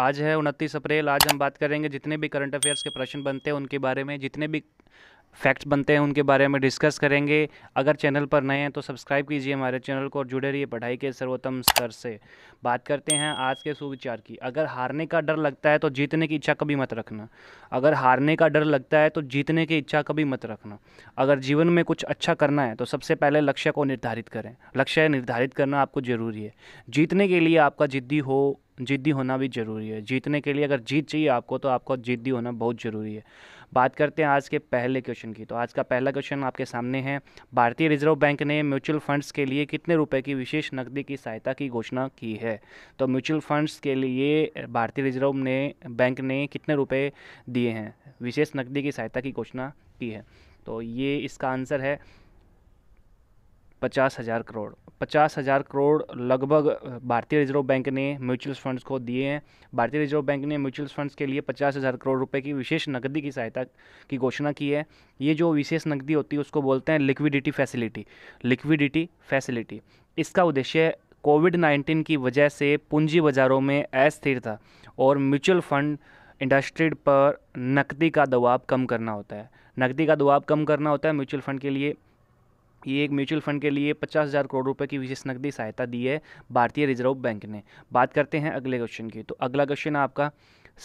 आज है उनतीस अप्रैल आज हम बात करेंगे जितने भी करंट अफेयर्स के प्रश्न बनते हैं उनके बारे में जितने भी फैक्ट्स बनते हैं उनके बारे में डिस्कस करेंगे अगर चैनल पर नए हैं तो सब्सक्राइब कीजिए हमारे चैनल को और जुड़े रहिए पढ़ाई के सर्वोत्तम स्तर से बात करते हैं आज के सुविचार की अगर हारने का डर लगता है तो जीतने की इच्छा कभी मत रखना अगर हारने का डर लगता है तो जीतने की इच्छा कभी मत रखना अगर जीवन में कुछ अच्छा करना है तो सबसे पहले लक्ष्य को निर्धारित करें लक्ष्य निर्धारित करना आपको ज़रूरी है जीतने के लिए आपका जिद्दी हो जिद्दी होना भी ज़रूरी है जीतने के लिए अगर जीत चाहिए आपको तो आपको जिद्दी होना बहुत ज़रूरी है बात करते हैं आज के पहले क्वेश्चन की तो आज का पहला क्वेश्चन आपके सामने है भारतीय रिजर्व बैंक ने म्यूचुअल फंड्स के लिए कितने रुपए की विशेष नकदी की सहायता की घोषणा की है तो म्यूचुअल फंड्स के लिए भारतीय रिजर्व ने बैंक ने कितने रुपए दिए हैं विशेष नकदी की सहायता की घोषणा की है तो ये इसका आंसर है पचास हज़ार करोड़ पचास हज़ार करोड़ लगभग भारतीय रिजर्व बैंक ने म्यूचुअल फंड्स को दिए हैं भारतीय रिजर्व बैंक ने म्यूचुअल फंड्स के लिए पचास हज़ार करोड़ रुपए की विशेष नकदी की सहायता की घोषणा की है ये जो विशेष नकदी होती है उसको बोलते हैं लिक्विडिटी फैसिलिटी लिक्विडिटी फैसिलिटी इसका उद्देश्य कोविड नाइन्टीन की वजह से पूंजी बाज़ारों में अस्थिर था और म्यूचुअल फंड इंडस्ट्री पर नकदी का दबाव कम करना होता है नकदी का दबाव कम करना होता है म्यूचुअल फंड के लिए ये एक म्यूचुअल फंड के लिए पचास हज़ार करोड़ रुपए की विशेष नकदी सहायता दी है भारतीय रिजर्व बैंक ने बात करते हैं अगले क्वेश्चन की तो अगला क्वेश्चन आपका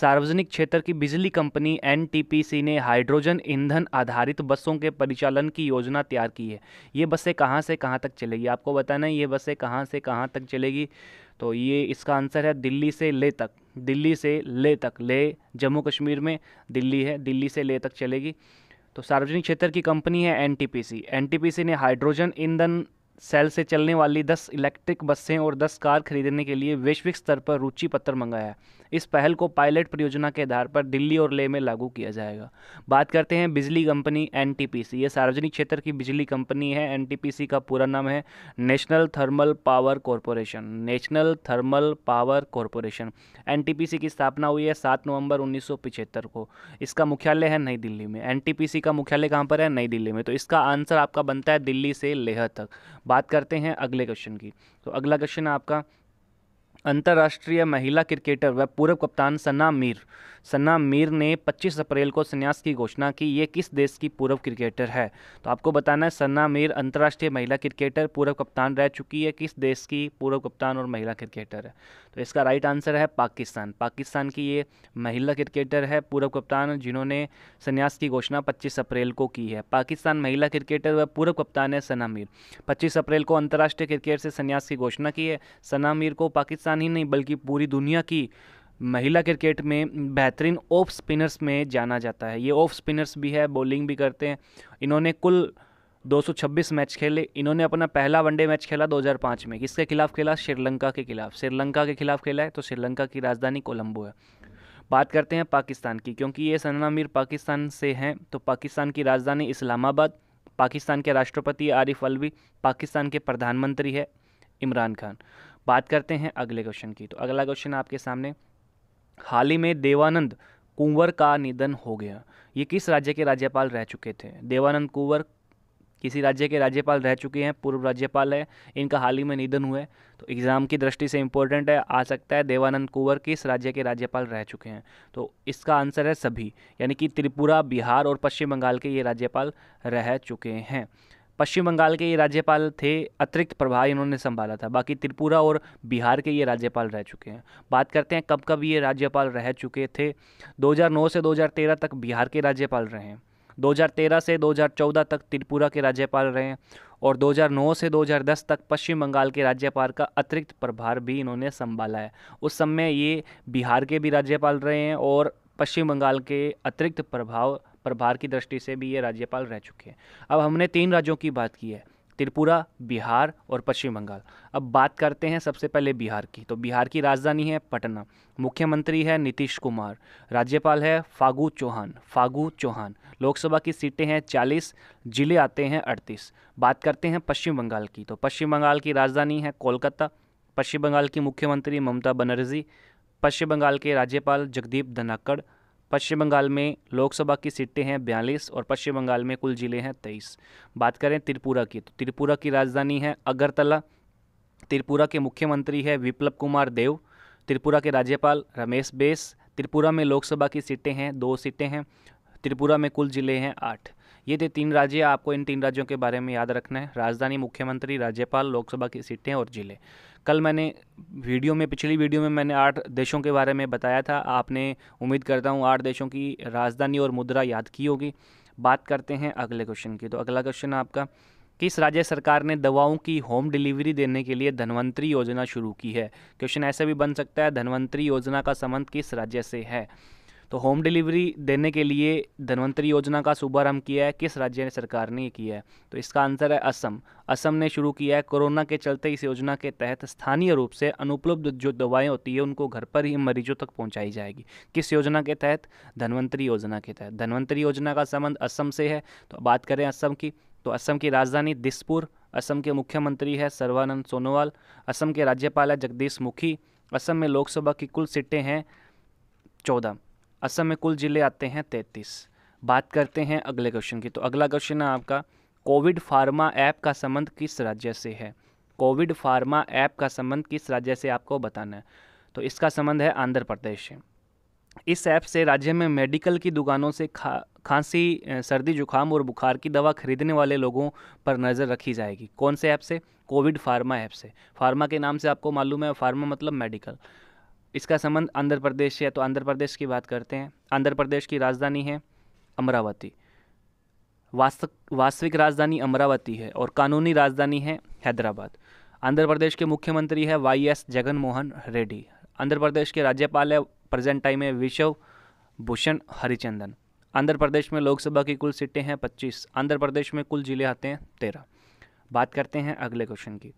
सार्वजनिक क्षेत्र की बिजली कंपनी एन ने हाइड्रोजन ईंधन आधारित बसों के परिचालन की योजना तैयार की है ये बसें कहाँ से कहाँ तक चलेगी आपको बताना है ये बसें कहाँ से कहाँ तक चलेगी तो ये इसका आंसर है दिल्ली से ले तक दिल्ली से ले तक ले जम्मू कश्मीर में दिल्ली है दिल्ली से ले तक चलेगी तो सार्वजनिक क्षेत्र की कंपनी है एनटीपीसी एनटीपीसी ने हाइड्रोजन ईंधन सेल से चलने वाली 10 इलेक्ट्रिक बसें और 10 कार खरीदने के लिए वैश्विक स्तर पर रुचि पत्र मंगाया इस पहल को पायलट परियोजना के आधार पर दिल्ली और लेह में लागू किया जाएगा बात करते हैं बिजली कंपनी एन ये सार्वजनिक क्षेत्र की बिजली कंपनी है एन का पूरा नाम है national thermal power corporation national thermal power corporation N की स्थापना हुई है सात नवंबर उन्नीस को इसका मुख्यालय है नई दिल्ली में एन का मुख्यालय कहाँ पर है नई दिल्ली में तो इसका आंसर आपका बनता है दिल्ली से लेह तक बात करते हैं अगले क्वेश्चन की तो अगला क्वेश्चन है आपका अंतर्राष्ट्रीय महिला क्रिकेटर व पूर्व कप्तान सना मीर सना मीर ने 25 अप्रैल को संन्यास की घोषणा की ये किस देश की पूर्व क्रिकेटर है तो आपको बताना है सना मीर अंतर्राष्ट्रीय महिला क्रिकेटर पूर्व कप्तान रह चुकी है किस देश की पूर्व कप्तान और महिला क्रिकेटर है तो इसका राइट आंसर है पाकिस्तान पाकिस्तान की ये महिला क्रिकेटर है पूर्व कप्तान जिन्होंने संन्यास की घोषणा पच्चीस अप्रैल को की है पाकिस्तान महिला क्रिकेटर व पूर्व कप्तान है सना मीर पच्चीस अप्रैल को अंतर्राष्ट्रीय क्रिकेट से संन्यास की घोषणा की है सना मीर को पाकिस्तान पाकिस्तान ही नहीं बल्कि पूरी दुनिया की महिला क्रिकेट में बेहतरीन ऑफ स्पिनर्स में जाना जाता है ये ऑफ स्पिनर्स भी है बॉलिंग भी करते हैं इन्होंने कुल 226 मैच खेले इन्होंने अपना पहला वनडे मैच खेला 2005 में किसके खिलाफ खेला श्रीलंका के खिलाफ श्रीलंका के खिलाफ खेला है तो श्रीलंका की राजधानी कोलंबो है बात करते हैं पाकिस्तान की क्योंकि ये सना मीर पाकिस्तान से हैं तो पाकिस्तान की राजधानी इस्लामाबाद पाकिस्तान के राष्ट्रपति आरिफ अलवी पाकिस्तान के प्रधानमंत्री है इमरान खान बात करते हैं अगले क्वेश्चन की तो अगला क्वेश्चन आपके सामने हाल ही में देवानंद कुंवर का निधन हो गया ये किस राज्य के राज्यपाल रह चुके थे देवानंद कुंवर किसी राज्य के राज्यपाल रह चुके हैं पूर्व राज्यपाल है इनका हाल ही में निधन हुआ है तो एग्ज़ाम की दृष्टि से इम्पोर्टेंट है आ सकता है देवानंद कुंवर किस राज्य के राज्यपाल रह चुके हैं तो इसका आंसर है सभी यानी कि त्रिपुरा बिहार और पश्चिम बंगाल के ये राज्यपाल रह चुके हैं पश्चिम बंगाल के ये राज्यपाल थे अतिरिक्त प्रभार इन्होंने संभाला था बाकी त्रिपुरा और बिहार के ये राज्यपाल रह चुके हैं बात करते हैं कब कब ये राज्यपाल रह चुके थे 2009 से 2013 तक बिहार के राज्यपाल रहे हैं 2013 से 2014 तक त्रिपुरा के राज्यपाल रहे हैं और 2009 से 2010 तक पश्चिम बंगाल के राज्यपाल का अतिरिक्त प्रभार भी इन्होंने संभाला है उस समय ये बिहार के भी राज्यपाल रहे हैं और पश्चिम बंगाल के अतिरिक्त प्रभाव प्रभार की दृष्टि से भी ये राज्यपाल रह चुके हैं अब हमने तीन राज्यों की बात की है त्रिपुरा बिहार और पश्चिम बंगाल अब बात करते हैं सबसे पहले बिहार की तो बिहार की राजधानी है पटना मुख्यमंत्री है नीतीश कुमार राज्यपाल है फागू चौहान फागू चौहान लोकसभा की सीटें हैं चालीस जिले आते हैं अड़तीस बात करते हैं पश्चिम बंगाल की तो पश्चिम बंगाल की राजधानी है कोलकाता पश्चिम बंगाल की मुख्यमंत्री ममता बनर्जी पश्चिम बंगाल के राज्यपाल जगदीप धनाखड़ पश्चिम बंगाल में लोकसभा की सीटें हैं बयालीस और पश्चिम बंगाल में कुल ज़िले हैं तेईस बात करें त्रिपुरा की तो त्रिपुरा की राजधानी है अगरतला त्रिपुरा के मुख्यमंत्री है विप्लव कुमार देव त्रिपुरा के राज्यपाल रमेश बेस त्रिपुरा में लोकसभा की सीटें हैं दो सीटें हैं त्रिपुरा में कुल ज़िले हैं आठ ये थे तीन राज्य आपको इन तीन राज्यों के बारे में याद रखना है राजधानी मुख्यमंत्री राज्यपाल लोकसभा की सीटें और ज़िले कल मैंने वीडियो में पिछली वीडियो में मैंने आठ देशों के बारे में बताया था आपने उम्मीद करता हूँ आठ देशों की राजधानी और मुद्रा याद की होगी बात करते हैं अगले क्वेश्चन की तो अगला क्वेश्चन आपका किस राज्य सरकार ने दवाओं की होम डिलीवरी देने के लिए धनवंतरी योजना शुरू की है क्वेश्चन ऐसे भी बन सकता है धनवंतरी योजना का संबंध किस राज्य से है तो होम डिलीवरी देने के लिए धनवंतरी योजना का शुभारंभ किया है किस राज्य ने सरकार ने किया है तो इसका आंसर है असम असम ने शुरू किया है कोरोना के चलते इस योजना के तहत स्थानीय रूप से अनुपलब्ध जो दवाएं होती है उनको घर पर ही मरीजों तक पहुंचाई जाएगी किस योजना के तहत धनवंतरी योजना के तहत धनवंतरी योजना का संबंध असम से है तो बात करें असम की तो असम की राजधानी दिसपुर असम के मुख्यमंत्री है सर्वानंद सोनोवाल असम के राज्यपाल है जगदीश मुखी असम में लोकसभा की कुल सीटें हैं चौदह असम में कुल ज़िले आते हैं तैंतीस बात करते हैं अगले क्वेश्चन की तो अगला क्वेश्चन है आपका कोविड फार्मा ऐप का संबंध किस राज्य से है कोविड फार्मा ऐप का संबंध किस राज्य से आपको बताना है तो इसका संबंध है आंध्र प्रदेश है इस ऐप से राज्य में मेडिकल की दुकानों से खा खांसी सर्दी जुकाम और बुखार की दवा खरीदने वाले लोगों पर नज़र रखी जाएगी कौन से ऐप से कोविड फार्मा ऐप से फार्मा के नाम से आपको मालूम है फार्मा मतलब मेडिकल इसका संबंध आंध्र प्रदेश से है तो आंध्र प्रदेश की बात करते हैं आंध्र प्रदेश की राजधानी है अमरावती वास्तविक राजधानी अमरावती है और कानूनी राजधानी है हैदराबाद आंध्र प्रदेश के मुख्यमंत्री है वाई एस जगनमोहन रेड्डी आंध्र प्रदेश के राज्यपाल है प्रेजेंट टाइम में विशव भूषण हरिचंदन आंध्र प्रदेश में लोकसभा की कुल सीटें हैं 25 आंध्र प्रदेश में कुल जिले आते हैं 13 बात करते हैं अगले क्वेश्चन की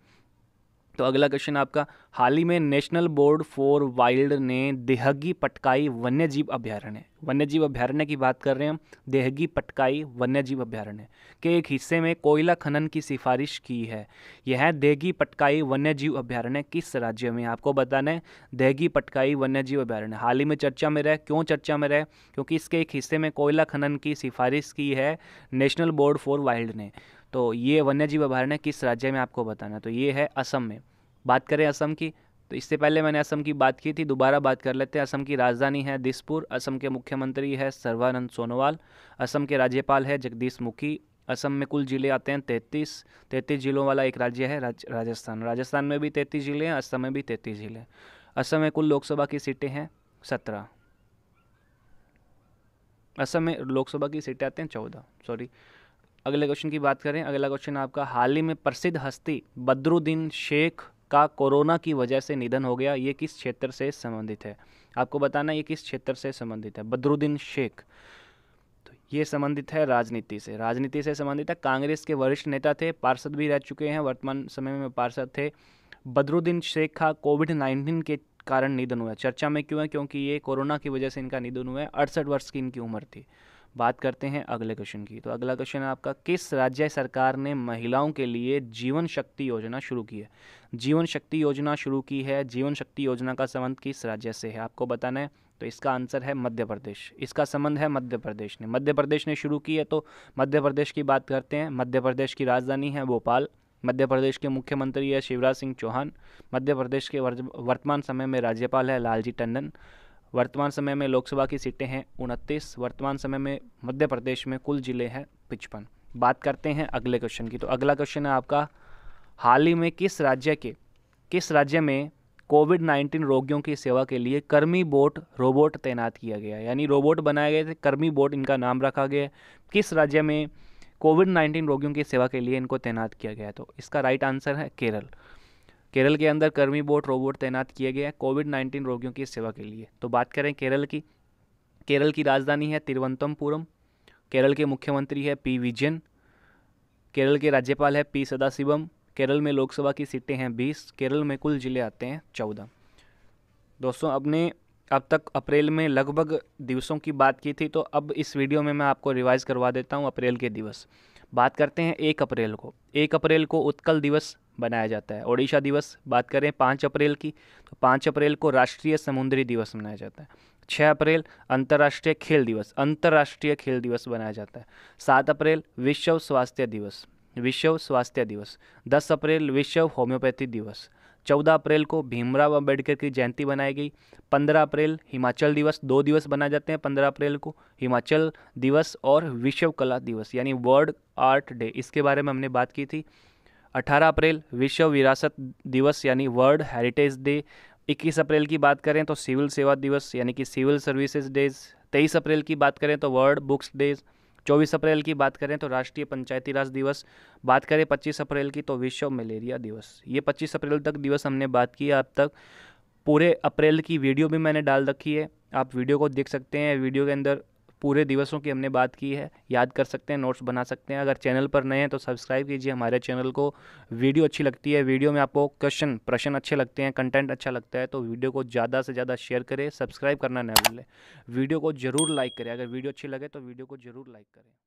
तो अगला क्वेश्चन आपका हाल ही में नेशनल बोर्ड फॉर वाइल्ड ने देहगी पटकाई वन्य जीव अभ्यारण्य वन्य जीव अभ्यारण्य की बात कर रहे हैं हम देहगी पटकाई वन्य जीव अभ्यारण्य के एक हिस्से में कोयला खनन की सिफारिश की है यह देहगी पटकाई वन्य जीव अभ्यारण्य किस राज्य में आपको बताना है देहगी पटकाई वन्य जीव अभ्यारण्य हाल ही में चर्चा में रहे क्यों चर्चा में रहे क्योंकि इसके एक हिस्से में कोयला खनन की सिफारिश की है नेशनल बोर्ड फॉर वाइल्ड ने तो ये वन्य जीव अभ्यारण्य किस राज्य में आपको बताना तो ये है असम में बात करें असम की तो इससे पहले मैंने असम की बात की थी दोबारा बात कर लेते हैं असम की राजधानी है दिसपुर असम के मुख्यमंत्री है सर्वानंद सोनोवाल असम के राज्यपाल है जगदीश मुखी असम में कुल ज़िले आते हैं तैंतीस तैंतीस ज़िलों वाला एक राज्य है राज, राजस्थान राजस्थान में भी तैंतीस ज़िले हैं असम में भी तैंतीस ज़िले असम में कुल लोकसभा की सीटें हैं सत्रह असम में लोकसभा की सीटें आते हैं चौदह सॉरी अगले क्वेश्चन की बात करें अगला क्वेश्चन आपका हाल ही में प्रसिद्ध हस्ती बदरुद्दीन शेख का कोरोना की वजह से निधन हो गया ये किस क्षेत्र से संबंधित है आपको बताना ये किस क्षेत्र से संबंधित है बदरुद्दीन शेख तो ये संबंधित है राजनीति से राजनीति से संबंधित है कांग्रेस के वरिष्ठ नेता थे पार्षद भी रह चुके हैं वर्तमान समय में पार्षद थे बदरुद्दीन शेख का कोविड नाइन्टीन के कारण निधन हुआ चर्चा में क्यों है क्योंकि ये कोरोना की वजह से इनका निधन हुआ है अड़सठ वर्ष की इनकी उम्र थी बात करते हैं अगले क्वेश्चन की तो अगला क्वेश्चन है आपका किस राज्य सरकार ने महिलाओं के लिए जीवन शक्ति योजना शुरू की है जीवन शक्ति योजना शुरू की है जीवन शक्ति योजना का संबंध किस राज्य से है आपको बताना है तो इसका आंसर है मध्य प्रदेश इसका संबंध है मध्य प्रदेश ने मध्य प्रदेश ने शुरू की है तो मध्य प्रदेश की बात करते हैं मध्य प्रदेश की राजधानी है भोपाल मध्य प्रदेश के मुख्यमंत्री है शिवराज सिंह चौहान मध्य प्रदेश के वर्तमान समय में राज्यपाल है लालजी टंडन वर्तमान समय में लोकसभा की सीटें हैं उनतीस वर्तमान समय में मध्य प्रदेश में कुल ज़िले हैं पचपन बात करते हैं अगले क्वेश्चन की तो अगला क्वेश्चन है आपका हाल ही में किस राज्य के किस राज्य में कोविड नाइन्टीन रोगियों की सेवा के लिए कर्मी बोट रोबोट तैनात किया गया यानी रोबोट बनाए गए थे कर्मी बोट इनका नाम रखा गया किस राज्य में कोविड नाइन्टीन रोगियों की सेवा के लिए इनको तैनात किया गया तो इसका राइट आंसर है केरल केरल के अंदर कर्मी बोट रोबोट तैनात किए गए हैं कोविड नाइन्टीन रोगियों की सेवा के लिए तो बात करें केरल की केरल की राजधानी है तिरुवनंतपुरम केरल के मुख्यमंत्री है पी विजयन केरल के राज्यपाल है पी सदाशिवम केरल में लोकसभा की सीटें हैं बीस केरल में कुल ज़िले आते हैं चौदह दोस्तों अपने अब तक अप्रैल में लगभग दिवसों की बात की थी तो अब इस वीडियो में मैं आपको रिवाइज़ करवा देता हूँ अप्रैल के दिवस बात करते हैं एक अप्रैल को एक अप्रैल को उत्कल दिवस बनाया जाता है ओडिशा दिवस बात करें पाँच अप्रैल की तो पाँच अप्रैल को राष्ट्रीय समुद्री दिवस मनाया जाता है छः अप्रैल अंतर्राष्ट्रीय खेल दिवस अंतर्राष्ट्रीय खेल दिवस मनाया जाता है सात अप्रैल विश्व स्वास्थ्य दिवस विश्व स्वास्थ्य दिवस दस अप्रैल विश्व होम्योपैथी दिवस चौदह अप्रैल को भीमराव अम्बेडकर की जयंती बनाई गई पंद्रह अप्रैल हिमाचल दिवस दो दिवस बनाए जाते हैं पंद्रह अप्रैल को हिमाचल दिवस और विश्व कला दिवस यानी वर्ल्ड आर्ट डे इसके बारे में हमने बात की थी अठारह अप्रैल विश्व विरासत दिवस यानी वर्ल्ड हेरिटेज डे इक्कीस अप्रैल की बात करें तो सिविल सेवा दिवस यानी कि सिविल सर्विसेज डेज तेईस अप्रैल की बात करें तो वर्ल्ड बुक्स डेज चौबीस अप्रैल की बात करें तो राष्ट्रीय पंचायती राज दिवस बात करें पच्चीस अप्रैल की तो विश्व मलेरिया दिवस ये पच्चीस अप्रैल तक दिवस हमने बात की अब तक पूरे अप्रैल की वीडियो भी मैंने डाल रखी है आप वीडियो को देख सकते हैं वीडियो के अंदर पूरे दिवसों की हमने बात की है याद कर सकते हैं नोट्स बना सकते हैं अगर चैनल पर नए हैं तो सब्सक्राइब कीजिए हमारे चैनल को वीडियो अच्छी लगती है वीडियो में आपको क्वेश्चन प्रश्न अच्छे लगते हैं कंटेंट अच्छा लगता है तो वीडियो को ज़्यादा से ज़्यादा शेयर करें सब्सक्राइब करना न भूलें वीडियो को ज़रूर लाइक करें अगर वीडियो अच्छी लगे तो वीडियो को ज़रूर लाइक करें